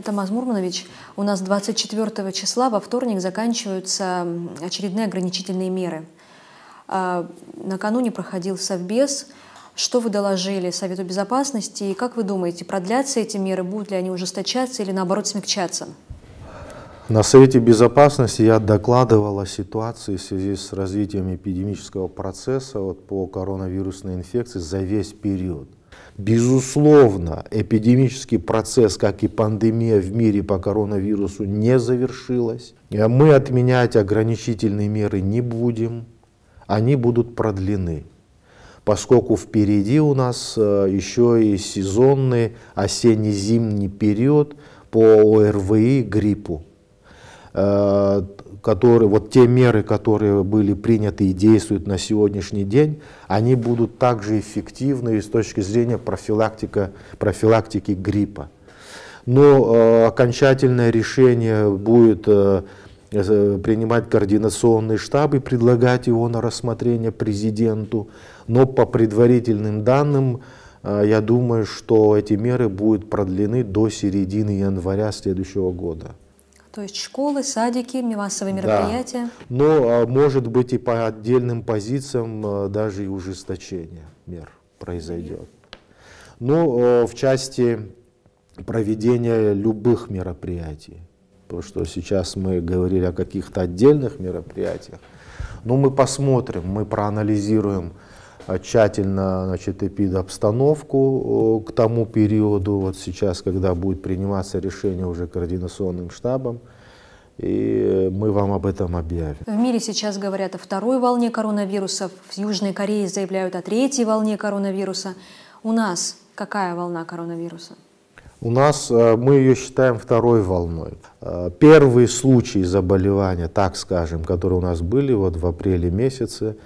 Тамаз Мурманович, у нас 24 числа во вторник заканчиваются очередные ограничительные меры. А, накануне проходил Совбез. Что вы доложили Совету Безопасности и как вы думаете, продлятся эти меры, будут ли они ужесточаться или наоборот смягчаться? На Совете Безопасности я докладывал о ситуации в связи с развитием эпидемического процесса вот, по коронавирусной инфекции за весь период – Безусловно, эпидемический процесс, как и пандемия в мире по коронавирусу, не завершилась. А мы отменять ограничительные меры не будем. Они будут продлены, поскольку впереди у нас э, еще и сезонный осенне-зимний период по ОРВИ гриппу э, которые, вот те меры, которые были приняты и действуют на сегодняшний день, они будут также эффективны с точки зрения профилактика, профилактики гриппа. Но э, окончательное решение будет э, э, принимать координационный штаб и предлагать его на рассмотрение президенту. Но по предварительным данным, э, я думаю, что эти меры будут продлены до середины января следующего года. То есть школы, садики, массовые мероприятия? Да. Но а, может быть и по отдельным позициям а, даже и ужесточение мер произойдет. Ну, а, в части проведения любых мероприятий, то что сейчас мы говорили о каких-то отдельных мероприятиях, но ну, мы посмотрим, мы проанализируем, Э, тщательно значит, обстановку э, к тому периоду, вот сейчас, когда будет приниматься решение уже координационным штабом, и мы вам об этом объявим. В мире сейчас говорят о второй волне коронавируса, в Южной Корее заявляют о третьей волне коронавируса. У нас какая волна коронавируса? У нас э, мы ее считаем второй волной. Первые случаи заболевания, так скажем, которые у нас были вот в апреле месяце,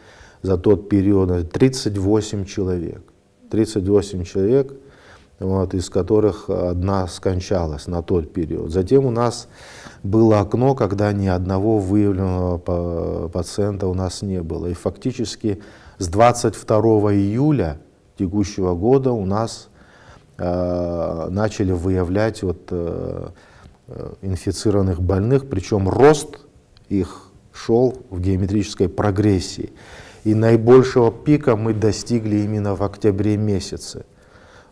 за тот период 38 человек. 38 человек, вот, из которых одна скончалась на тот период. Затем у нас было окно, когда ни одного выявленного пациента у нас не было. И фактически с 22 июля текущего года у нас э, начали выявлять вот, э, э инфицированных больных, причем рост их шел в геометрической прогрессии. И наибольшего пика мы достигли именно в октябре месяце.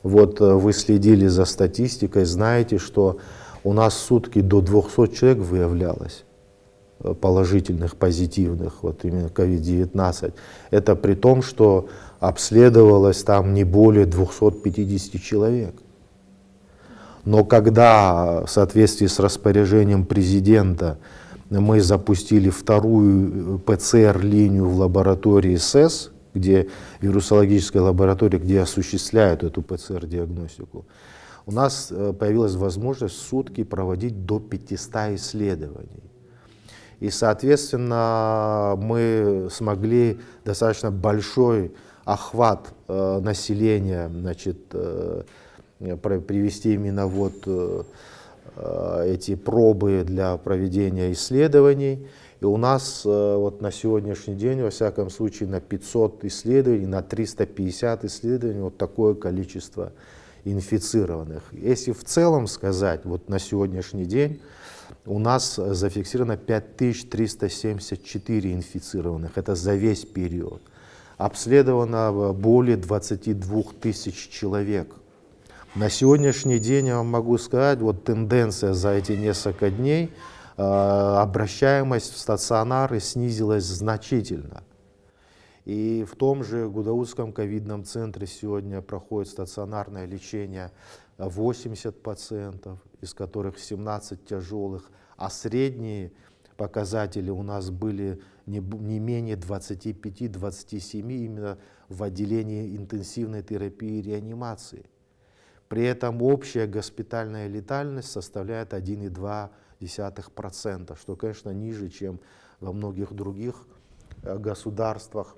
Вот э, вы следили за статистикой, знаете, что у нас сутки до 200 человек выявлялось э, положительных, позитивных, вот именно COVID-19. Это при том, что обследовалось там не более 250 человек. Но когда э, в соответствии с распоряжением президента мы запустили вторую э, ПЦР-линию в лаборатории СЭС, где вирусологическая лаборатория, где осуществляют эту ПЦР-диагностику. У нас э, появилась возможность в сутки проводить до 500 исследований. И, соответственно, мы смогли достаточно большой охват э, населения значит, привести именно вот Э, эти пробы для проведения исследований. И у нас э, вот на сегодняшний день, во всяком случае, на 500 исследований, на 350 исследований вот такое количество инфицированных. Если в целом сказать, вот на сегодняшний день у нас зафиксировано 5374 инфицированных, это за весь период. Обследовано более 22 тысяч человек – на сегодняшний день я вам могу сказать, вот тенденция за эти несколько дней, э, обращаемость в стационары снизилась значительно. И в том же Гудаутском ковидном центре сегодня проходит стационарное лечение 80 пациентов, из которых 17 тяжелых, а средние показатели у нас были не, не менее 25-27 именно в отделении интенсивной терапии и реанимации. При этом общая госпитальная летальность составляет 1,2%, что, конечно, ниже, чем во многих других э, государствах.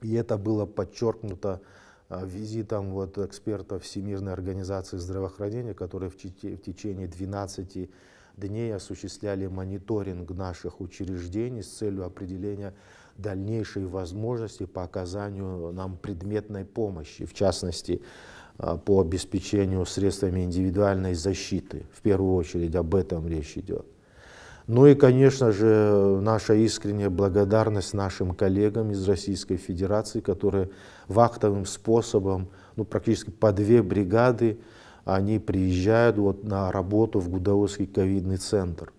И это было подчеркнуто э, визитом вот экспертов Всемирной организации здравоохранения, которые в течение 12 дней осуществляли мониторинг наших учреждений с целью определения дальнейшей возможности по оказанию нам предметной помощи, в частности, а, по обеспечению средствами индивидуальной защиты. В первую очередь об этом речь идет. Ну и, конечно же, наша искренняя благодарность нашим коллегам из Российской Федерации, которые вахтовым способом, ну, практически по две бригады, они приезжают вот на работу в Гудаусский ковидный центр.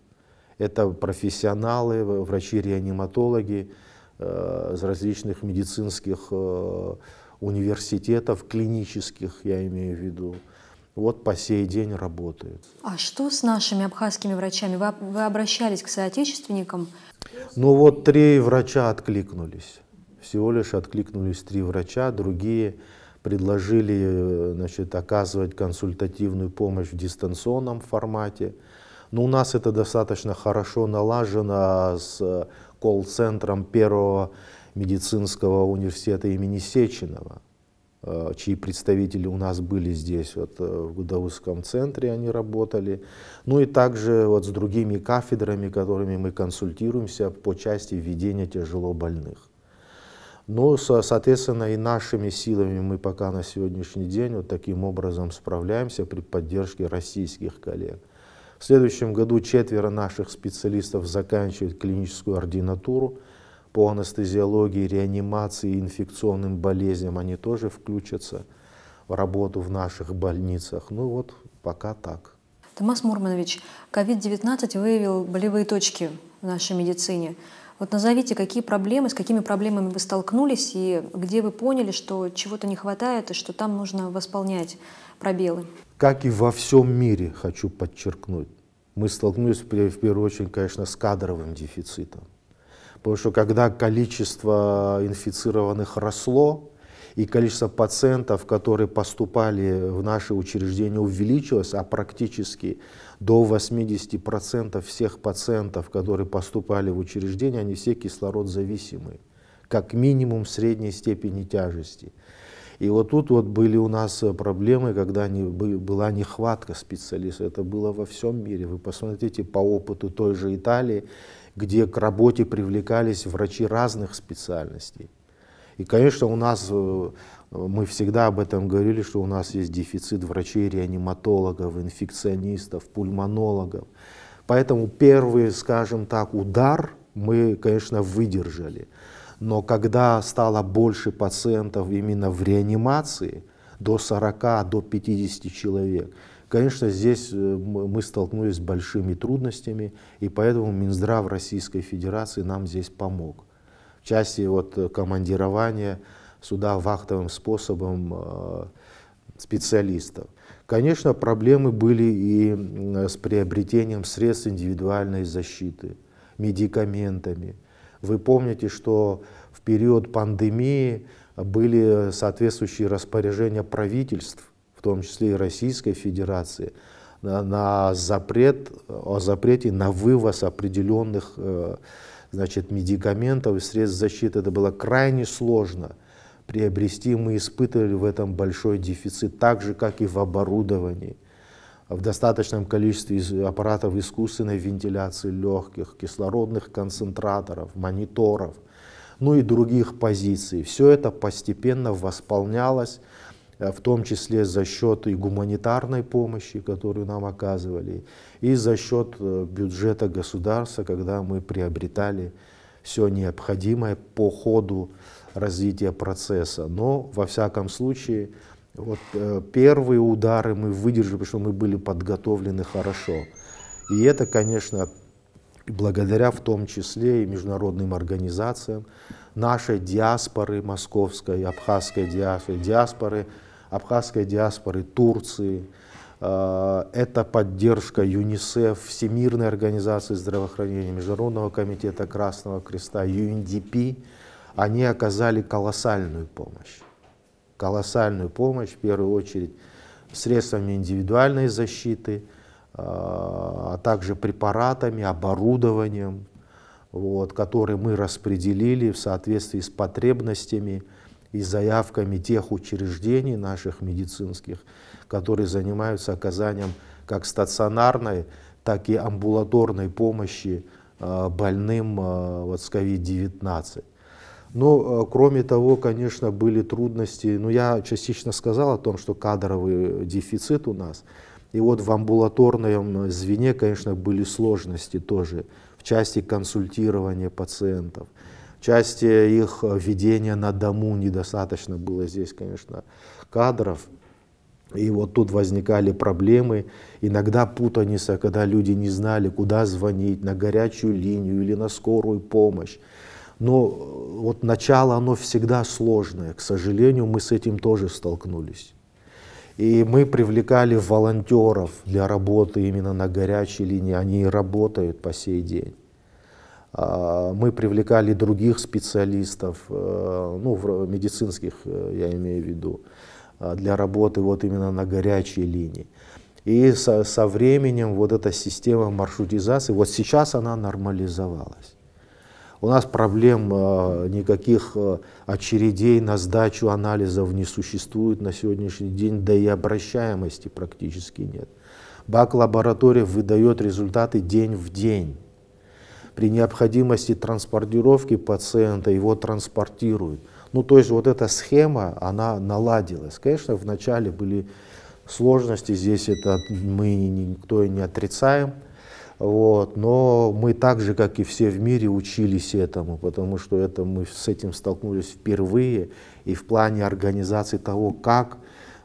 Это профессионалы, врачи-реаниматологи э, из различных медицинских э, университетов, клинических, я имею в виду, вот по сей день работает. А что с нашими абхазскими врачами? Вы, вы обращались к соотечественникам? Ну вот три врача откликнулись. Всего лишь откликнулись три врача, другие предложили э, значит, оказывать консультативную помощь в дистанционном формате. Но ну, у нас это достаточно хорошо налажено с э, колл-центром первого медицинского университета имени Сеченова, э, чьи представители у нас были здесь, вот э, в Гудаусском центре они работали, ну и также вот с другими кафедрами, которыми мы консультируемся по части введения тяжело больных. Но, ну, соответственно, и нашими силами мы пока на сегодняшний день вот таким образом справляемся при поддержке российских коллег. В следующем году четверо наших специалистов заканчивают клиническую ординатуру – по анестезиологии, реанимации, инфекционным болезням, они тоже включатся в работу в наших больницах. Ну вот, пока так. Томас Мурманович, COVID-19 выявил болевые точки в нашей медицине. Вот назовите, какие проблемы, с какими проблемами вы столкнулись и где вы поняли, что чего-то не хватает и что там нужно восполнять пробелы? Как и во всем мире, хочу подчеркнуть, мы столкнулись в первую очередь, конечно, с кадровым дефицитом. Потому что когда количество инфицированных росло, и количество пациентов, которые поступали в наши учреждения, увеличилось, а практически до 80% всех пациентов, которые поступали в учреждения, они все кислородзависимые, как минимум средней степени тяжести. И вот тут вот были у нас проблемы, когда не, была нехватка специалистов. Это было во всем мире. Вы посмотрите по опыту той же Италии, где к работе привлекались врачи разных специальностей. И, конечно, у нас, э, мы всегда об этом говорили, что у нас есть дефицит врачей, реаниматологов, инфекционистов, пульмонологов. Поэтому первый, скажем так, удар мы, конечно, выдержали. Но когда стало больше пациентов именно в реанимации, до 40, до 50 человек – Конечно, здесь э, мы столкнулись с большими трудностями, и поэтому Минздрав Российской Федерации нам здесь помог. В части вот э, командирования сюда вахтовым способом э, специалистов. Конечно, проблемы были и с приобретением средств индивидуальной защиты, медикаментами. Вы помните, что в период пандемии были соответствующие распоряжения правительств том числе и Российской Федерации, на запрет, о запрете на вывоз определенных э, значит, медикаментов и средств защиты. Это было крайне сложно приобрести. Мы испытывали в этом большой дефицит, так же, как и в оборудовании в достаточном количестве аппаратов искусственной вентиляции легких, кислородных концентраторов, мониторов, ну и других позиций. Все это постепенно восполнялось Э, в том числе за счет и гуманитарной помощи, которую нам оказывали, и за счет э, бюджета государства, когда мы приобретали все необходимое по ходу развития процесса. Но, во всяком случае, вот э, первые удары мы выдержали, потому что мы были подготовлены хорошо. И это, конечно, благодаря в том числе и международным организациям, нашей диаспоры московской, абхазской диаспоры, диаспоры абхазской диаспоры Турции. Э, это поддержка ЮНИСЕФ, Всемирной организации здравоохранения, Международного комитета Красного Креста, ЮНДП. Они оказали колоссальную помощь. Колоссальную помощь, в первую очередь, средствами индивидуальной защиты, э, а также препаратами, оборудованием, вот, который мы распределили в соответствии с потребностями и заявками тех учреждений наших медицинских, которые занимаются оказанием как стационарной, так и амбулаторной помощи а, больным а, вот, с COVID-19. Но, ну, а, кроме того, конечно, были трудности. Ну, я частично сказал о том, что кадровый дефицит у нас. И вот в амбулаторном звене, конечно, были сложности тоже части консультирования пациентов, части их э, ведения на дому недостаточно было здесь, конечно, кадров. И вот тут возникали проблемы, иногда путаница, когда люди не знали, куда звонить, на горячую линию или на скорую помощь. Но э, вот начало, оно всегда сложное. К сожалению, мы с этим тоже столкнулись. И мы привлекали волонтеров для работы именно на горячей линии. Они работают по сей день. А, мы привлекали других специалистов, э, ну, медицинских, э, я имею в виду, а, для работы вот именно на горячей линии. И со, со временем вот эта система маршрутизации, вот сейчас она нормализовалась. У нас проблем э, никаких э, очередей на сдачу анализов не существует на сегодняшний день, да и обращаемости практически нет. БАК-лаборатория выдает результаты день в день. При необходимости транспортировки пациента его транспортируют. Ну, то есть вот эта схема, она наладилась. Конечно, вначале были сложности, здесь это мы никто и не отрицаем, вот. Но мы так же, как и все в мире, учились этому, потому что это мы с этим столкнулись впервые. И в плане организации того, как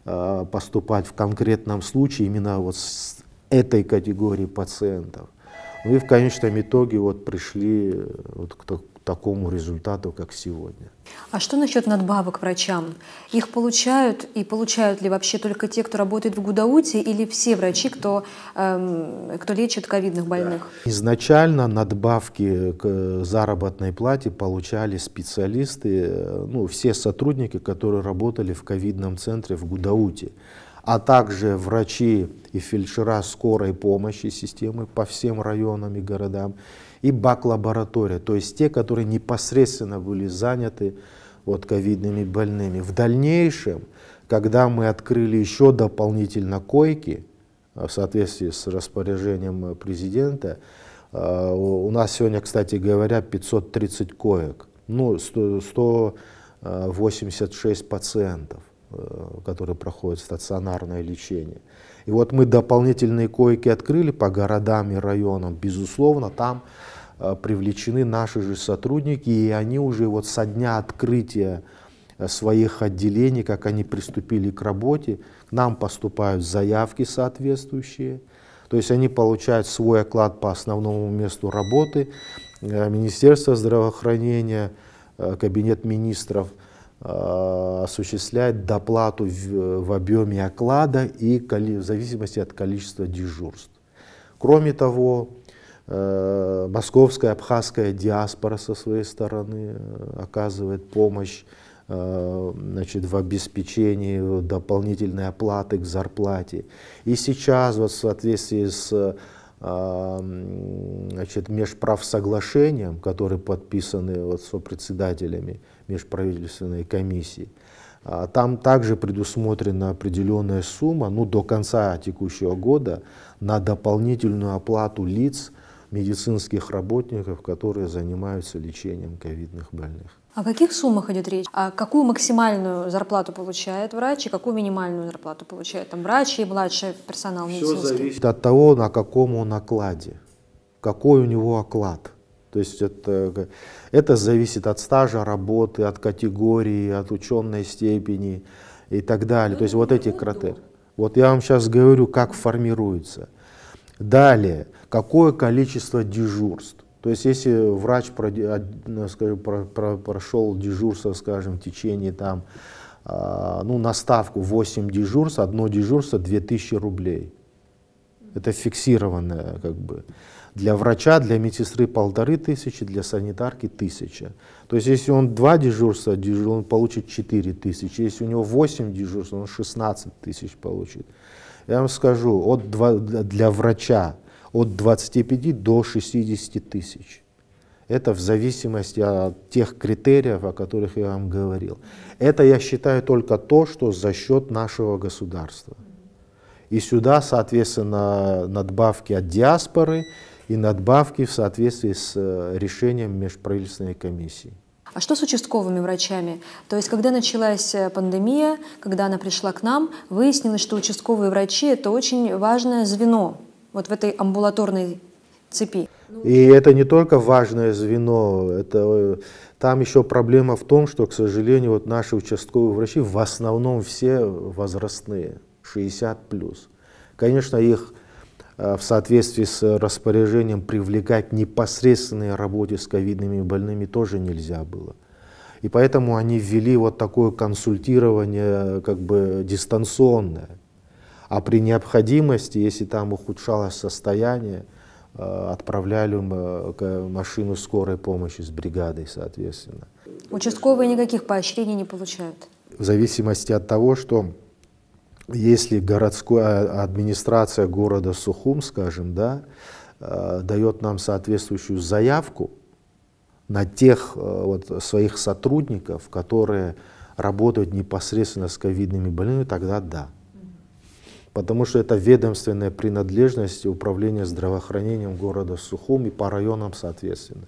э, поступать в конкретном случае именно вот с этой категорией пациентов. Мы ну в конечном итоге вот пришли э, вот к, такому результату, как сегодня. А что насчет надбавок врачам? Их получают и получают ли вообще только те, кто работает в Гудауте, или все врачи, кто, эм, кто лечит ковидных больных? Да. Изначально надбавки к заработной плате получали специалисты, э, ну, все сотрудники, которые работали в ковидном центре в Гудауте а также врачи и фельдшера скорой помощи системы по всем районам и городам, и бак-лаборатория, то есть те, которые непосредственно были заняты вот ковидными больными. В дальнейшем, когда мы открыли еще дополнительно койки, э, в соответствии с распоряжением э, президента, э, у нас сегодня, кстати говоря, 530 коек, ну, 186 пациентов. Э, которые проходят стационарное лечение. И вот мы дополнительные койки открыли по городам и районам. Безусловно, там э, привлечены наши же сотрудники, и они уже вот со дня открытия э, своих отделений, как они приступили к работе, к нам поступают заявки соответствующие, то есть они получают свой оклад по основному месту работы, Министерства здравоохранения, Кабинет министров – Э, осуществлять доплату в, в объеме оклада и в зависимости от количества дежурств. Кроме того, э, московская, абхазская диаспора со своей стороны э, оказывает помощь значит, в обеспечении дополнительной оплаты к зарплате. И сейчас вот в соответствии с значит, межправсоглашениям, которые подписаны вот сопредседателями межправительственной комиссии, а там также предусмотрена определенная сумма, ну, до конца текущего года, на дополнительную оплату лиц, медицинских работников, которые занимаются лечением ковидных больных. О каких суммах идет речь? А какую максимальную зарплату получает врач и какую минимальную зарплату получает там врач и младший персонал медицинский? Все зависит от того, на каком он окладе, какой у него оклад. То есть это, это зависит от стажа работы, от категории, от ученой степени и так далее. Ну, То есть вот эти критерии. Вот я вам сейчас говорю, как формируется. Далее, какое количество дежурств. То есть если врач а, ну, скажем, прошел дежурство, скажем, в течение там, а, ну, на ставку 8 дежурств, одно дежурство 2000 рублей. Это фиксированное как бы. Для врача, для медсестры полторы тысячи, для санитарки тысяча. То есть если он два дежурства дежур, он получит 4 тысячи. Если у него 8 дежурств, он 16 тысяч получит. Я вам скажу, от, для врача от 25 до 60 тысяч. Это в зависимости от тех критериев, о которых я вам говорил. Это я считаю только то, что за счет нашего государства. И сюда, соответственно, надбавки от диаспоры и надбавки в соответствии с э, решением межправительственной комиссии. А что с участковыми врачами? То есть, когда началась э, пандемия, когда она пришла к нам, выяснилось, что участковые врачи – это очень важное звено вот в этой амбулаторной цепи. И это не только важное звено, это, э, там еще проблема в том, что, к сожалению, вот наши участковые врачи в основном все возрастные, 60 плюс. Конечно, их э, в соответствии с распоряжением привлекать непосредственной работе с ковидными больными тоже нельзя было. И поэтому они ввели вот такое консультирование э, как бы дистанционное. А при необходимости, если там ухудшалось состояние, э, отправляли э, машину скорой помощи с бригадой, соответственно. Участковые никаких поощрений не получают? В зависимости от того, что если городская э, администрация города Сухум, скажем, да, дает нам соответствующую заявку на тех вот, своих сотрудников, которые работают непосредственно с ковидными больными, тогда да потому что это ведомственная принадлежность управления здравоохранением города Сухум и по районам соответственно.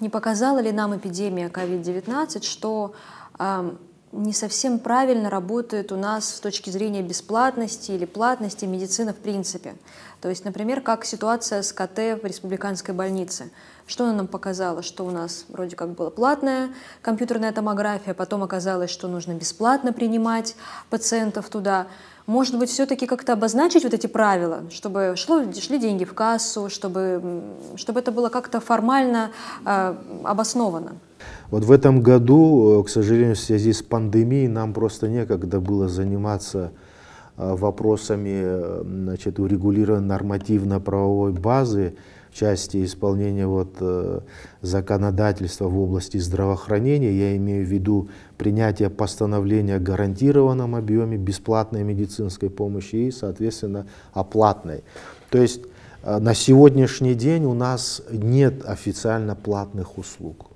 Не показала ли нам эпидемия COVID-19, что э, не совсем правильно работает у нас с точки зрения бесплатности или платности медицина в принципе? То есть, например, как ситуация с КТ в республиканской больнице. Что она нам показала? Что у нас вроде как была платная компьютерная томография, потом оказалось, что нужно бесплатно принимать пациентов туда. Может быть, все-таки как-то обозначить вот эти правила, чтобы шло, шли деньги в кассу, чтобы, чтобы это было как-то формально э, обосновано? Вот в этом году, э, к сожалению, в связи с пандемией, нам просто некогда было заниматься э, вопросами э, значит, урегулированной нормативно-правовой базы части исполнения вот, э, законодательства в области здравоохранения, я имею в виду принятие постановления о гарантированном объеме бесплатной медицинской помощи и, соответственно, оплатной. То есть э, на сегодняшний день у нас нет официально платных услуг.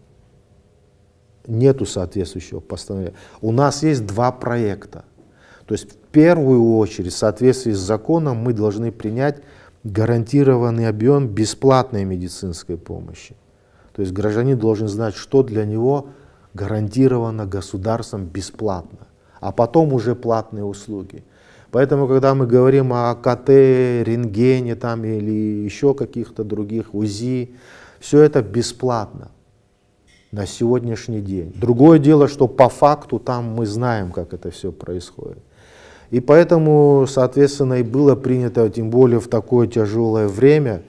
Нету соответствующего постановления. У нас есть два проекта. То есть в первую очередь, в соответствии с законом, мы должны принять гарантированный объем бесплатной медицинской помощи. То есть гражданин должен знать, что для него гарантировано государством бесплатно, а потом уже платные услуги. Поэтому, когда мы говорим о КТ, рентгене там, или еще каких-то других УЗИ, все это бесплатно на сегодняшний день. Другое дело, что по факту там мы знаем, как это все происходит. И поэтому, соответственно, и было принято, тем более в такое тяжелое время,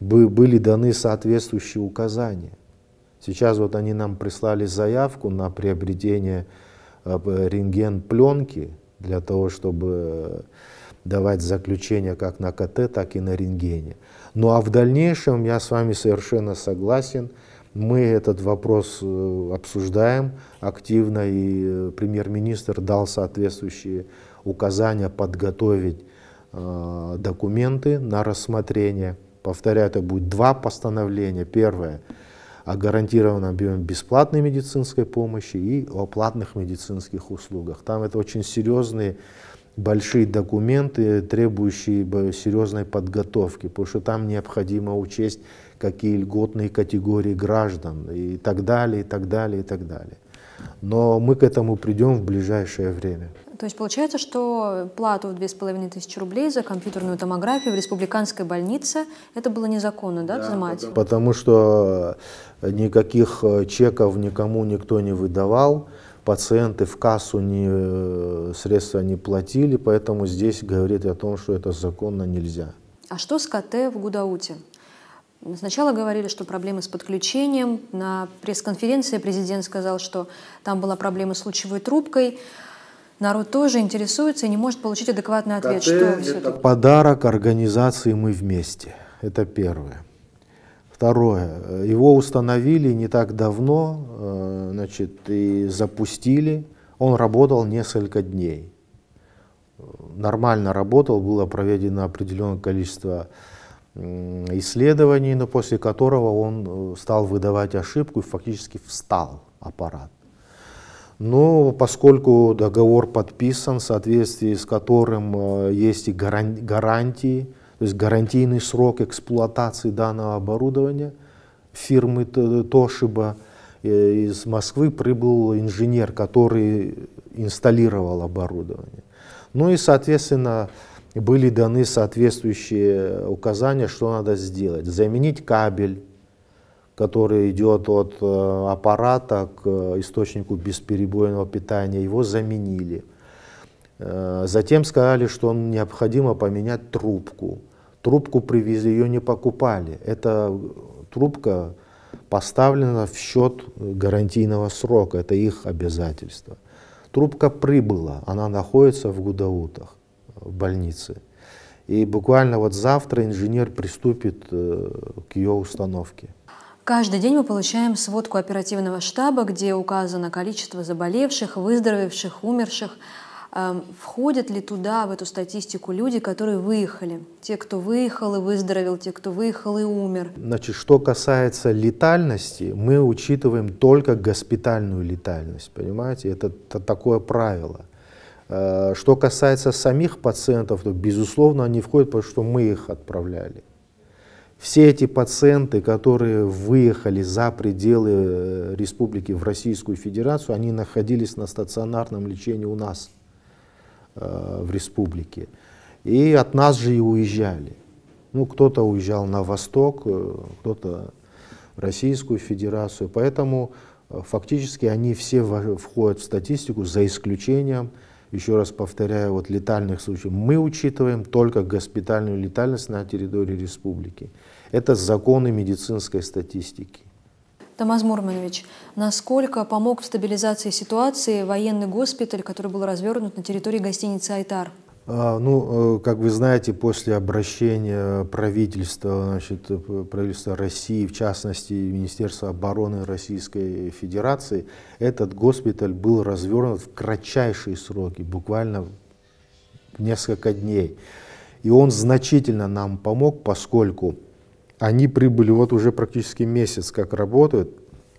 были даны соответствующие указания. Сейчас вот они нам прислали заявку на приобретение э, рентген-пленки для того, чтобы давать заключение как на КТ, так и на рентгене. Ну а в дальнейшем я с вами совершенно согласен, мы этот вопрос э, обсуждаем активно, и э, премьер-министр дал соответствующие указания подготовить э, документы на рассмотрение. Повторяю, это будет два постановления. Первое о гарантированном объеме бесплатной медицинской помощи и о платных медицинских услугах. Там это очень серьезные большие документы, требующие серьезной подготовки, потому что там необходимо учесть, какие льготные категории граждан и так далее, и так далее, и так далее но мы к этому придем в ближайшее время. То есть получается, что плату в 2500 рублей за компьютерную томографию в республиканской больнице это было незаконно, да, да взимать? Потому, потому что э, никаких э, чеков никому никто не выдавал, пациенты в кассу не, э, средства не платили, поэтому здесь говорит о том, что это законно нельзя. А что с КТ в Гудауте? Сначала говорили, что проблемы с подключением. На пресс-конференции президент сказал, что там была проблема с лучевой трубкой. Народ тоже интересуется и не может получить адекватный ответ. Да, что это это... Подарок организации «Мы вместе». Это первое. Второе. Его установили не так давно, э, значит, и запустили. Он работал несколько дней. Нормально работал, было проведено определенное количество исследований, но после которого он э, стал выдавать ошибку и фактически встал аппарат. Но поскольку договор подписан, в соответствии с которым э, есть и гарантии, то есть гарантийный срок эксплуатации данного оборудования фирмы Тошиба, э, из Москвы прибыл инженер, который инсталлировал оборудование. Ну и, соответственно, были даны соответствующие указания, что надо сделать. Заменить кабель, который идет от э, аппарата к источнику бесперебойного питания, его заменили. Э, затем сказали, что необходимо поменять трубку. Трубку привезли, ее не покупали. Эта трубка поставлена в счет гарантийного срока, это их обязательство. Трубка прибыла, она находится в Гудаутах в больнице. И буквально вот завтра инженер приступит э, к ее установке. Каждый день мы получаем сводку оперативного штаба, где указано количество заболевших, выздоровевших, умерших. Эм, входят ли туда, в эту статистику, люди, которые выехали? Те, кто выехал и выздоровел, те, кто выехал и умер. Значит, что касается летальности, мы учитываем только госпитальную летальность, понимаете? Это, это такое правило. Э, что касается самих пациентов, то, безусловно, они входят, потому что мы их отправляли. Все эти пациенты, которые выехали за пределы э, республики в Российскую Федерацию, они находились на стационарном лечении у нас э, в республике. И от нас же и уезжали. Ну, кто-то уезжал на восток, кто-то в Российскую Федерацию. Поэтому фактически они все входят в статистику за исключением еще раз повторяю, вот летальных случаев, мы учитываем только госпитальную летальность на территории республики. Это законы медицинской статистики. Тамаз Мурманович, насколько помог в стабилизации ситуации военный госпиталь, который был развернут на территории гостиницы «Айтар»? А, ну, э, как вы знаете, после обращения правительства, значит, э, правительства России, в частности Министерства обороны Российской Федерации, этот госпиталь был развернут в кратчайшие сроки, буквально в несколько дней. И он значительно нам помог, поскольку они прибыли вот уже практически месяц как работают,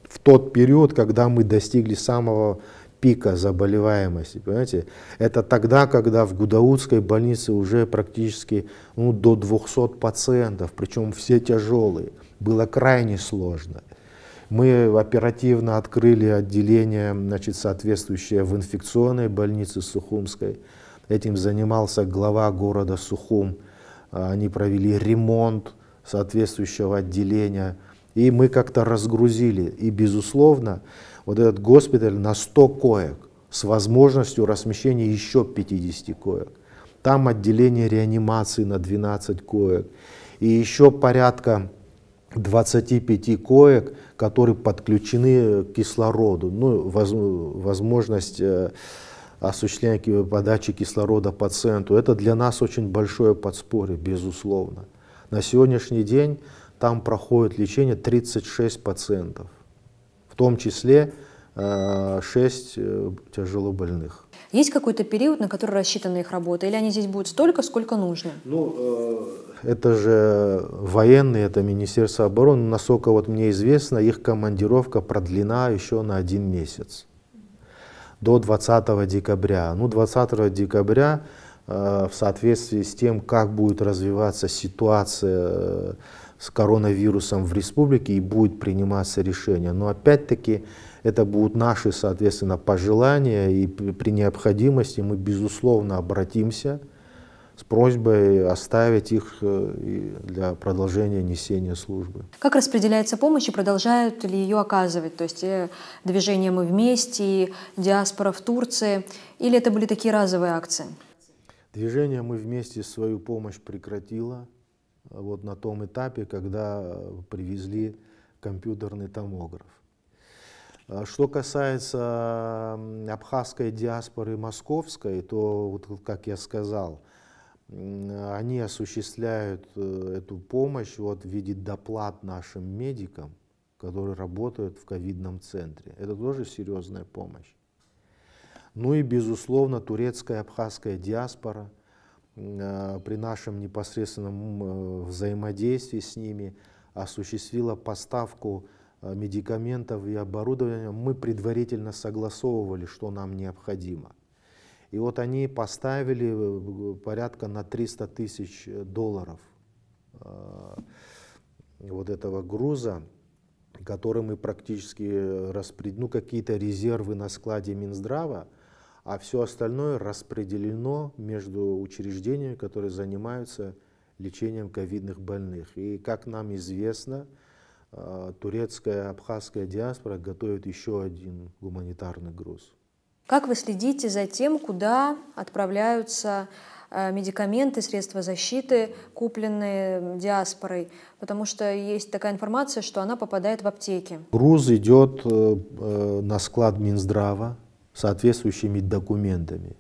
в тот период, когда мы достигли самого пика заболеваемости, понимаете? Это тогда, когда в Гудаутской больнице уже практически ну, до 200 пациентов, причем все тяжелые. Было крайне сложно. Мы оперативно открыли отделение, значит, соответствующее в инфекционной больнице Сухумской. Этим занимался глава города Сухум. Они провели ремонт соответствующего отделения. И мы как-то разгрузили. И, безусловно, вот этот госпиталь на 100 коек с возможностью размещения еще 50 коек. Там отделение реанимации на 12 коек и еще порядка 25 коек, которые подключены к кислороду. Ну, воз, возможность э, осуществления подачи кислорода пациенту. Это для нас очень большое подспорье, безусловно. На сегодняшний день там проходит лечение 36 пациентов том числе 6 э, э, тяжелобольных. Есть какой-то период, на который рассчитана их работа? Или они здесь будут столько, сколько нужно? Ну, э, это же военные, это Министерство обороны. Насколько вот мне известно, их командировка продлена еще на один месяц. До 20 декабря. Ну, 20 декабря в соответствии с тем, как будет развиваться ситуация с коронавирусом в республике и будет приниматься решение. Но опять-таки это будут наши, соответственно, пожелания, и при необходимости мы, безусловно, обратимся с просьбой оставить их э, для продолжения несения службы. Как распределяется помощь и продолжают ли ее оказывать? То есть э, движение «Мы вместе», диаспора в Турции, или это были такие разовые акции? Движение «Мы вместе» свою помощь прекратило вот на том этапе, когда э, привезли компьютерный томограф. А что касается абхазской диаспоры московской, то, вот, как я сказал, они осуществляют э, эту помощь вот, в виде доплат нашим медикам, которые работают в ковидном центре. Это тоже серьезная помощь. Ну и, безусловно, турецкая абхазская диаспора – Э, при нашем непосредственном э, взаимодействии с ними осуществила поставку э, медикаментов и оборудования, мы предварительно согласовывали, что нам необходимо. И вот они поставили порядка на 300 тысяч долларов вот этого груза, который мы практически распределили, ну какие-то резервы на складе Минздрава, а все остальное распределено между учреждениями, которые занимаются лечением ковидных больных. И, как нам известно, э, турецкая абхазская диаспора готовит еще один гуманитарный груз. Как вы следите за тем, куда отправляются э, медикаменты, средства защиты, купленные диаспорой, потому что есть такая информация, что она попадает в аптеки. Груз идет э, на склад Минздрава, соответствующими документами.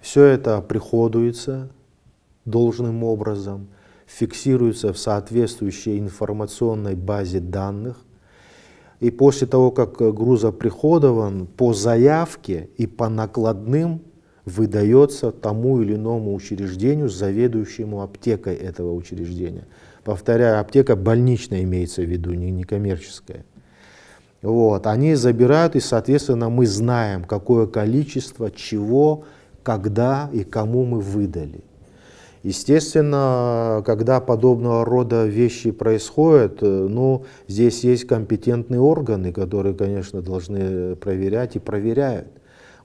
Все это приходуется должным образом, фиксируется в соответствующей информационной базе данных, и после того, как груз оприходован, по заявке и по накладным выдается тому или иному учреждению, заведующему аптекой этого учреждения. Повторяю, аптека больничная имеется в виду, не коммерческая. Вот, они забирают, и, соответственно, мы знаем, какое количество, чего, когда и кому мы выдали. Естественно, когда подобного рода вещи происходят, э, ну, здесь есть компетентные органы, которые, конечно, должны проверять и проверяют.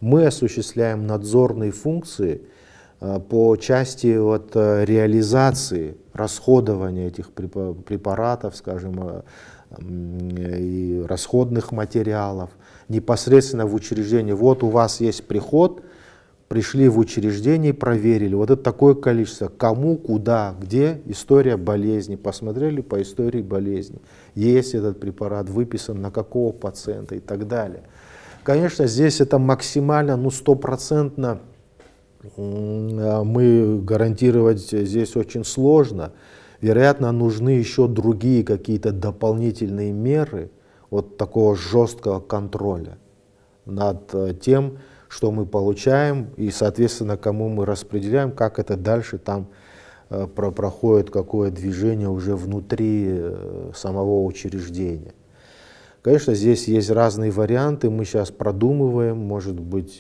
Мы осуществляем надзорные функции э, по части вот э, реализации, расходования этих препаратов, скажем, и расходных материалов, непосредственно в учреждении. Вот у вас есть приход, пришли в учреждение и проверили. Вот это такое количество. Кому, куда, где история болезни. Посмотрели по истории болезни. Есть этот препарат, выписан на какого пациента и так далее. Конечно, здесь это максимально, ну, стопроцентно а, мы гарантировать здесь очень сложно – вероятно, нужны еще другие какие-то дополнительные меры вот такого жесткого контроля над э, тем, что мы получаем и, соответственно, кому мы распределяем, как это дальше там э, про проходит какое движение уже внутри э, самого учреждения. Конечно, здесь есть разные варианты, мы сейчас продумываем, может быть,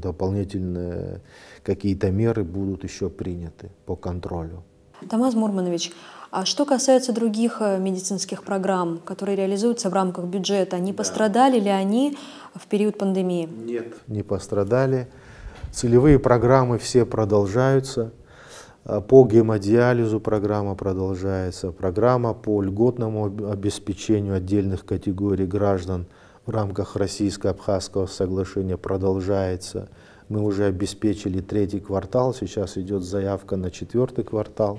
дополнительные какие-то меры будут еще приняты по контролю. Тамаз Мурманович, а что касается других э, медицинских программ, которые реализуются в рамках бюджета, не да. пострадали ли они в период пандемии? Нет, не пострадали. Целевые программы все продолжаются. Э, по гемодиализу программа продолжается, программа по льготному обеспечению отдельных категорий граждан в рамках Российско-Абхазского соглашения продолжается. Мы уже обеспечили третий квартал, сейчас идет заявка на четвертый квартал.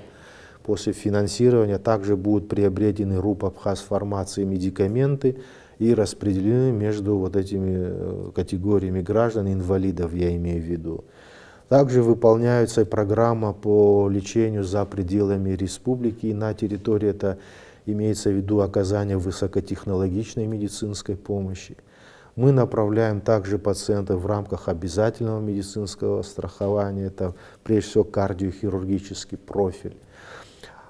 После финансирования также будут приобретены РУП Абхаз-формации медикаменты и распределены между вот этими э, категориями граждан, инвалидов я имею в виду. Также выполняется программа по лечению за пределами республики и на территории это имеется в виду оказание высокотехнологичной медицинской помощи. Мы направляем также пациентов в рамках обязательного медицинского страхования, это прежде всего кардиохирургический профиль.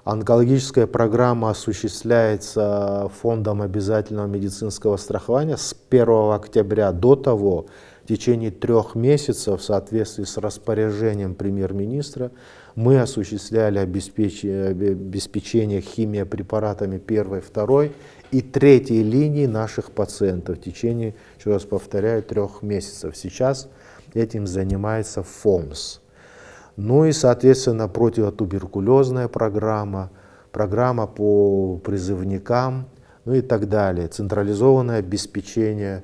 Онкологическая программа осуществляется фондом обязательного медицинского страхования с 1 октября до того, в течение трех месяцев в соответствии с распоряжением премьер-министра мы осуществляли обеспечение химиопрепаратами первой, второй и третьей линии наших пациентов в течение, еще раз повторяю, трех месяцев. Сейчас этим занимается ФОМС. Ну и, соответственно, противотуберкулезная программа, программа по призывникам, ну и так далее. Централизованное обеспечение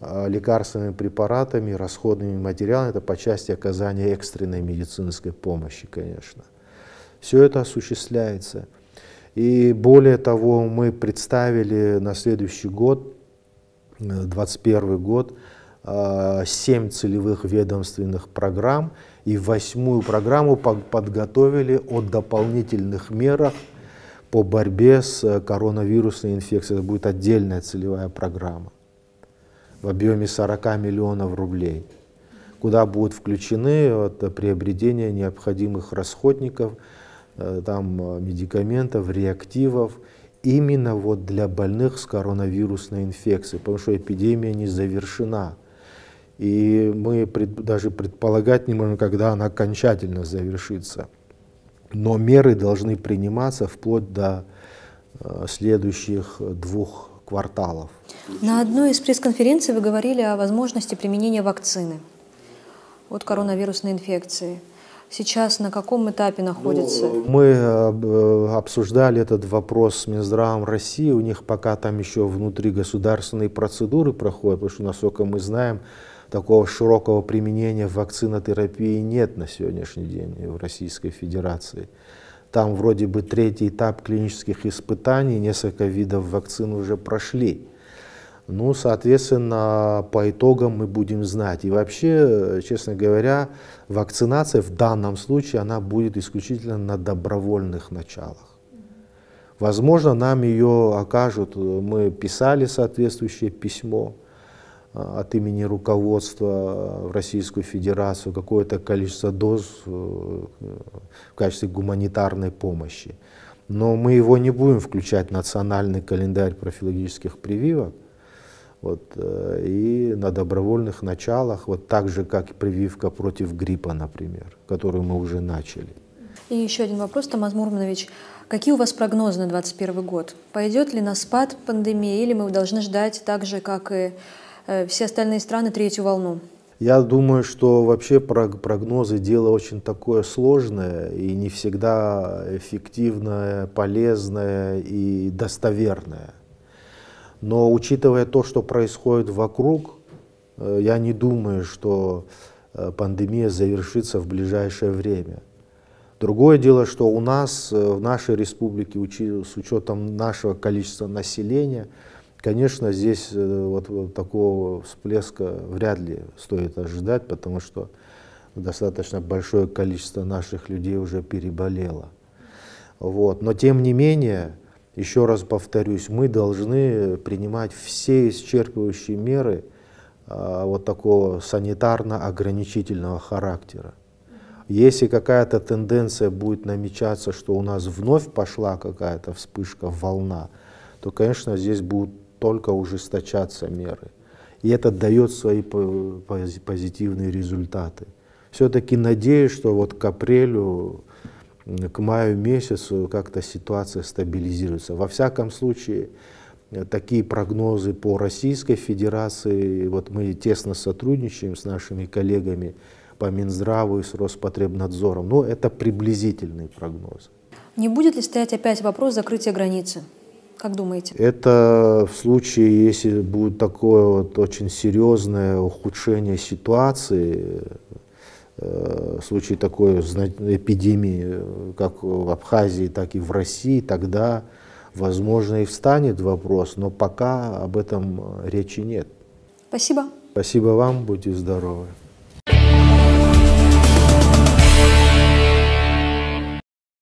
а, лекарственными препаратами, расходными материалами, это по части оказания экстренной медицинской помощи, конечно. Все это осуществляется. И более того, мы представили на следующий год, 2021 э, год, 7 а, целевых ведомственных программ – и восьмую программу подготовили о дополнительных мерах по борьбе с э, коронавирусной инфекцией. Это будет отдельная целевая программа в объеме 40 миллионов рублей, куда будут включены вот, приобретение необходимых расходников, э, там, э, медикаментов, реактивов, именно вот для больных с коронавирусной инфекцией, потому что эпидемия не завершена и мы пред, даже предполагать не можем, когда она окончательно завершится. Но меры должны приниматься вплоть до э, следующих двух кварталов. На одной из пресс-конференций вы говорили о возможности применения вакцины от коронавирусной инфекции. Сейчас на каком этапе находится? Ну, мы э, э, обсуждали этот вопрос с Минздравом России. У них пока там еще внутри государственные процедуры проходят, потому что, насколько мы знаем, такого широкого применения вакцинотерапии нет на сегодняшний день в Российской Федерации. Там вроде бы третий этап клинических испытаний, несколько видов вакцин уже прошли. Ну, соответственно, по итогам мы будем знать. И вообще, честно говоря, вакцинация в данном случае, она будет исключительно на добровольных началах. Возможно, нам ее окажут, мы писали соответствующее письмо, Э, от имени руководства э, в Российскую Федерацию какое-то количество доз э, в качестве гуманитарной помощи. Но мы его не будем включать в национальный календарь профилактических прививок. Вот, и на добровольных началах, вот так же, как и прививка против гриппа, например, которую мы уже начали. И еще один вопрос, Томас Мурманович. Какие у вас прогнозы на 2021 год? Пойдет ли на спад пандемия, или мы должны ждать так же, как и Э, все остальные страны третью волну? Я думаю, что вообще прогнозы дело очень такое сложное и не всегда эффективное, полезное и достоверное. Но учитывая то, что происходит вокруг, э, я не думаю, что э, пандемия завершится в ближайшее время. Другое дело, что у нас, в нашей республике, с учетом нашего количества населения, Конечно, здесь э, вот, такого всплеска вряд ли стоит ожидать, потому что достаточно большое количество наших людей уже переболело. Вот. Но тем не менее, еще раз повторюсь, мы должны принимать все исчерпывающие меры а, вот такого санитарно-ограничительного характера. Если какая-то тенденция будет намечаться, что у нас вновь пошла какая-то вспышка, волна, то, конечно, здесь будут только ужесточатся меры. И это дает свои позитивные результаты. Все-таки надеюсь, что вот к апрелю, к маю месяцу как-то ситуация стабилизируется. Во всяком случае, э, такие прогнозы по Российской Федерации, вот мы тесно сотрудничаем с нашими коллегами по Минздраву и с Роспотребнадзором, но ну, это приблизительный прогноз. Не будет ли стоять опять вопрос закрытия границы? Как думаете? Это в случае, если будет такое вот очень серьезное ухудшение ситуации, э, в случае такой эпидемии, э, как в Абхазии, так и в России, тогда, возможно, и встанет вопрос, но пока об этом э, речи нет. Спасибо. Спасибо вам, будьте здоровы.